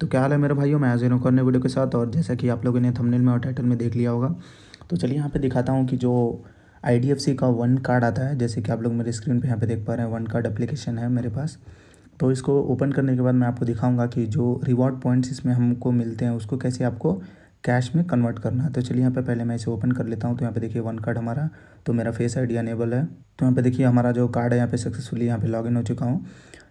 तो क्या हाल है मेरे भाइयों मैं आजीरो करने वीडियो के साथ और जैसा कि आप लोगों ने थंबनेल में और टाइटल में देख लिया होगा तो चलिए यहाँ पे दिखाता हूँ कि जो आई का वन कार्ड आता है जैसे कि आप लोग मेरे स्क्रीन पे यहाँ पे देख पा रहे हैं वन कार्ड एप्लीकेशन है मेरे पास तो इसको ओपन करने के बाद मैं आपको दिखाऊँगा कि जो रिवॉर्ड पॉइंट्स इसमें हमको मिलते हैं उसको कैसे आपको कैश में कन्वर्ट करना है तो चलिए यहाँ पर पहले मैं इसे ओपन कर लेता हूँ तो यहाँ पर देखिए वन कार्ड हमारा तो मेरा फेस आई डी है तो यहाँ पर देखिए हमारा जो कार्ड है यहाँ पर सक्सेसफुली यहाँ पर लॉगिन हो चुका हूँ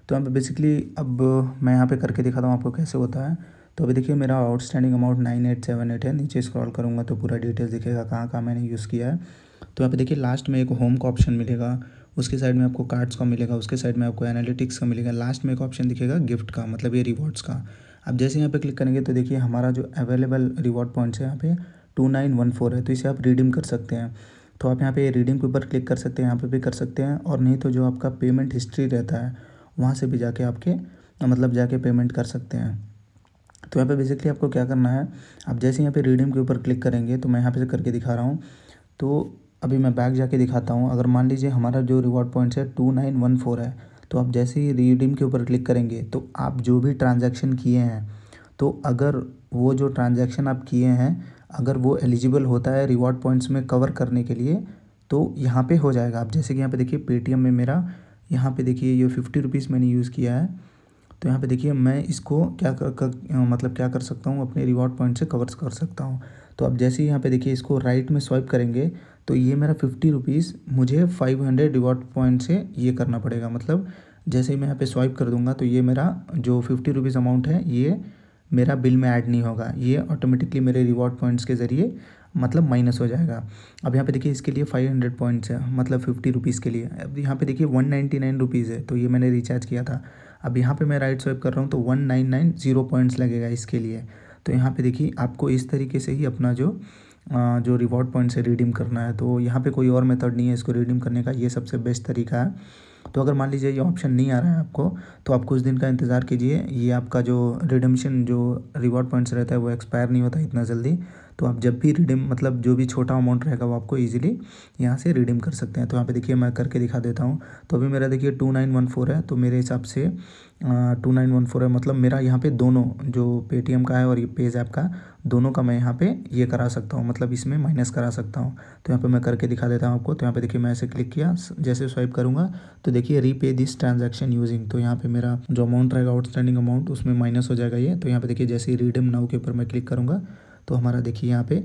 तो यहाँ पर बेसिकली अब मैं यहाँ पे करके दिखाता हूँ आपको कैसे होता है तो अभी देखिए मेरा outstanding amount nine eight seven eight है नीचे स्क्रॉल करूँगा तो पूरा डिटेल्स दिखेगा कहाँ कहाँ मैंने यूज़ किया है तो यहाँ पे देखिए लास्ट में एक होम का ऑप्शन मिलेगा उसके साइड में आपको कार्ड्स का मिलेगा उसके साइड में आपको एनालिटिक्स का मिलेगा लास्ट में एक ऑप्शन दिखेगा गिफ्ट का मतलब ये रिवॉर्ड्स का आप जैसे यहाँ पर क्लिक करेंगे तो देखिए हमारा जो अवेलेबल रिवॉर्ड पॉइंट्स है यहाँ पे टू नाइन वन फोर है तो इसे आप रिडीम कर सकते हैं तो आप यहाँ पे रिडीम के ऊपर क्लिक कर सकते हैं यहाँ पे भी कर सकते हैं और नहीं तो जो आपका पेमेंट हिस्ट्री रहता है वहाँ से भी जाके आपके मतलब जाके पेमेंट कर सकते हैं तो यहाँ पे बेसिकली आपको क्या करना है आप जैसे यहाँ पे रिडीम के ऊपर क्लिक करेंगे तो मैं यहाँ पे से करके दिखा रहा हूँ तो अभी मैं बैग जाके दिखाता हूँ अगर मान लीजिए हमारा जो रिवॉर्ड पॉइंट्स है टू नाइन वन फोर है तो आप जैसे ही रिडीम के ऊपर क्लिक करेंगे तो आप जो भी ट्रांजेक्शन किए हैं तो अगर वो जो ट्रांजेक्शन आप किए हैं अगर वो एलिजिबल होता है रिवॉर्ड पॉइंट्स में कवर करने के लिए तो यहाँ पर हो जाएगा आप जैसे कि यहाँ पर देखिए पेटीएम में मेरा यहाँ पे देखिए ये फिफ्टी रुपीज़ मैंने यूज़ किया है तो यहाँ पे देखिए मैं इसको क्या कर, कर मतलब क्या कर सकता हूँ अपने रिवॉर्ड पॉइंट से कवर्स कर सकता हूँ तो अब जैसे ही यहाँ पे देखिए इसको राइट में स्वाइप करेंगे तो ये मेरा फिफ्टी रुपीज़ मुझे फाइव हंड्रेड रिवॉर्ड पॉइंट से ये करना पड़ेगा मतलब जैसे ही मैं यहाँ पे स्वाइप कर दूंगा तो ये मेरा जो फिफ्टी रुपीज़ अमाउंट है ये मेरा बिल में ऐड नहीं होगा ये ऑटोमेटिकली मेरे रिवॉर्ड पॉइंट्स के ज़रिए मतलब माइनस हो जाएगा अब यहाँ पे देखिए इसके लिए फाइव हंड्रेड पॉइंट्स है मतलब फिफ्टी रुपीज़ के लिए अब यहाँ पे देखिए वन नाइन्टी नाइन रुपीज़ है तो ये मैंने रिचार्ज किया था अब यहाँ पे मैं राइट स्वाइप कर रहा हूँ तो one nine nine zero points लगेगा इसके लिए तो यहाँ पे देखिए आपको इस तरीके से ही अपना जो जो रिवॉर्ड पॉइंट्स है रिडीम करना है तो यहाँ पर कोई और मेथड नहीं है इसको रिडीम करने का ये सबसे बेस्ट तरीका है तो अगर मान लीजिए ये ऑप्शन नहीं आ रहा है आपको तो आप कुछ दिन का इंतज़ार कीजिए ये आपका जो रिडम्शन जो रिवॉर्ड पॉइंट्स रहता है वो एक्सपायर नहीं होता इतना जल्दी तो आप जब भी रिडीम मतलब जो भी छोटा अमाउंट रहेगा वो आपको ईजिली यहाँ से रिडीम कर सकते हैं तो यहाँ पे देखिए मैं करके दिखा देता हूँ तो अभी मेरा देखिए टू नाइन वन फोर है तो मेरे हिसाब से टू नाइन वन फोर है मतलब मेरा यहाँ पे दोनों जो पेटीएम का है और ये पेज ऐप का दोनों का मैं यहाँ पे ये करा सकता हूँ मतलब इसमें माइनस करा सकता हूँ तो यहाँ पे मैं करके दिखा देता हूँ आपको तो यहाँ पे देखिए मैं ऐसे क्लिक किया जैसे स्वाइप करूँगा तो देखिए रीपे दिस ट्रांजैक्शन यूजिंग तो यहाँ पे मेरा जो अमाउंट रहेगा आउटस्टैंडिंग अमाउंट उसमें माइनस हो जाएगा ये तो यहाँ पे देखिए जैसे ही रिडीम नाउ के ऊपर मैं क्लिक करूँगा तो हमारा देखिए यहाँ पे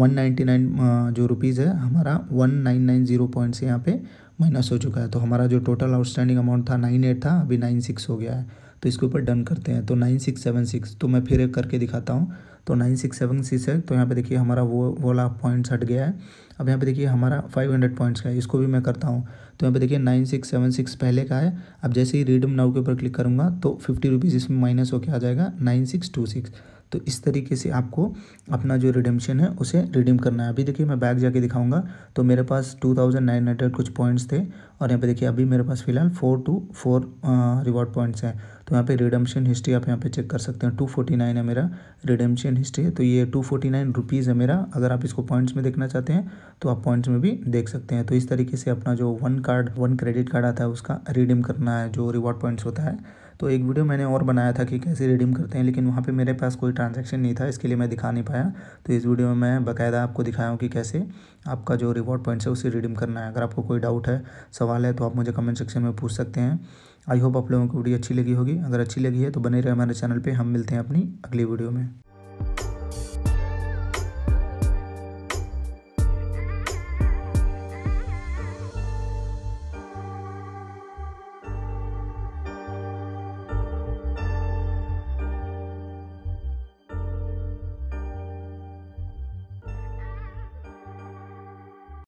199 जो रुपीज़ है हमारा 1990 पॉइंट से यहाँ पे माइनस हो चुका है तो हमारा जो टोटल आउटस्टैंडिंग अमाउंट था नाइन एट था अभी नाइन सिक्स हो गया है तो इसके ऊपर डन करते हैं तो नाइन सिक्स सेवन सिक्स तो मैं फिर एक करके दिखाता हूँ तो नाइन सिक्स सेवन सिक्स है तो यहाँ पे देखिए हमारा वो वाला पॉइंट्स हट गया है अब यहाँ पे देखिए हमारा फाइव हंड्रेड पॉइंट्स का है इसको भी मैं करता हूँ तो यहाँ पे देखिए नाइन सिक्स सेवन सिक्स पहले का है अब जैसे ही रीडम नाउ के ऊपर क्लिक करूँगा तो फिफ्टी रुपीज़ इसमें माइनस होकर आ जाएगा नाइन सिक्स टू सिक्स तो इस तरीके से आपको अपना जो रिडेम्पशन है उसे रिडीम करना है अभी देखिए मैं बैग जाके दिखाऊंगा तो मेरे पास टू थाउजेंड नाइन हंड्रेड कुछ पॉइंट्स थे और यहाँ पे देखिए अभी मेरे पास फिलहाल four two four reward points हैं तो यहाँ पे रिडेम्पशन हिस्ट्री आप यहाँ पे चेक कर सकते हैं टू फोर्टी नाइन है मेरा रिडेम्पशन हिस्ट्री तो ये टू फोर्टी नाइन रुपीज़ है मेरा अगर आप इसको पॉइंट्स में देखना चाहते हैं तो आप पॉइंट्स में भी देख सकते हैं तो इस तरीके से अपना जो one card one credit card आता है उसका रिडीम करना है जो रिवॉर्ड पॉइंट्स होता है तो एक वीडियो मैंने और बनाया था कि कैसे रिडीम करते हैं लेकिन वहाँ पे मेरे पास कोई ट्रांजैक्शन नहीं था इसके लिए मैं दिखा नहीं पाया तो इस वीडियो में मैं बाकायदा आपको दिखाया हूँ कि कैसे आपका जो रिवॉर्ड पॉइंट्स है उसे रिडीम करना है अगर आपको कोई डाउट है सवाल है तो आप मुझे कमेंट सेक्शन में पूछ सकते हैं आई होप आप लोगों को वीडियो अच्छी लगी होगी अगर अच्छी लगी है तो बने रहे हमारे चैनल पर हम मिलते हैं अपनी अगली वीडियो में